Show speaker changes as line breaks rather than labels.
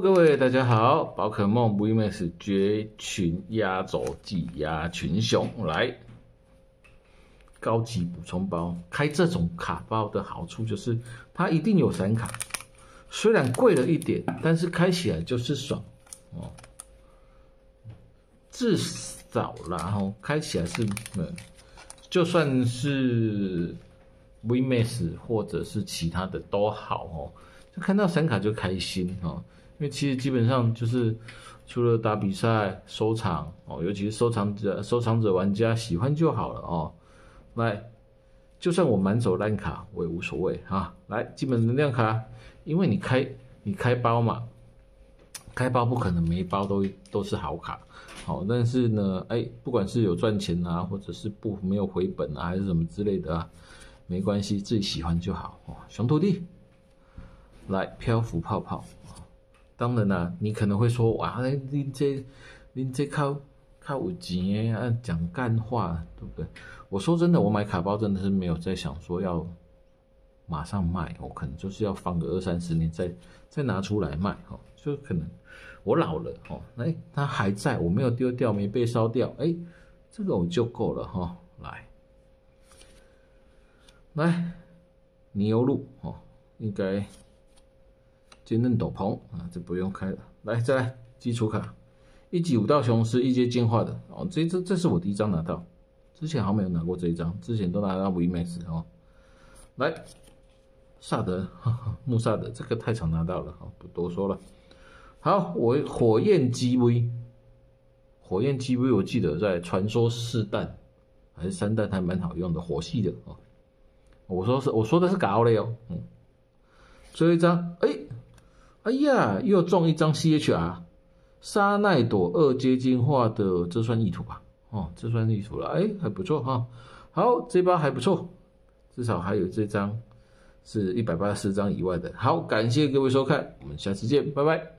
各位大家好，宝可梦 VMAX 绝群压轴，挤压群雄来高级补充包。开这种卡包的好处就是，它一定有散卡，虽然贵了一点，但是开起来就是爽哦。至少啦，哦、开起来是，嗯，就算是 VMAX 或者是其他的都好哦。看到闪卡就开心哦，因为其实基本上就是除了打比赛收藏哦，尤其是收藏者收藏者玩家喜欢就好了哦。来，就算我满手烂卡我也无所谓啊。来，基本能量卡，因为你开你开包嘛，开包不可能每包都都是好卡，好，但是呢，哎，不管是有赚钱啊，或者是不没有回本啊，还是什么之类的啊，没关系，自己喜欢就好哦。熊徒弟。来，漂浮泡泡啊！当然啦，你可能会说那你这你这靠靠有钱啊，讲干话，对不对？我说真的，我买卡包真的是没有在想说要马上卖，我可能就是要放个二三十年，再再拿出来卖哦。就可能我老了哦，哎，它还在，我没有丢掉，没被烧掉，哎，这个我就够了哈。来，来，泥油路哦，应该。坚韧斗篷啊，这不用开了，来再来基础卡，一级五道雄是一阶进化的哦，这这这是我第一张拿到，之前好像没有拿过这一张，之前都拿到 V Max 哦。来，萨德 穆萨德这个太常拿到了哦，不多说了。好，我火焰 GV，火焰 GV 我记得在传说四弹还是三弹还蛮好用的，火系的哦。我说是我说的是嘎奥雷哟，嗯，最后一张哎。哎呀，又中一张 CHR，沙奈朵二阶进化的，这算意图吧？哦，这算意图了，哎，还不错哈。好，这把还不错，至少还有这张是一百八十四张以外的。好，感谢各位收看，我们下次见，拜拜。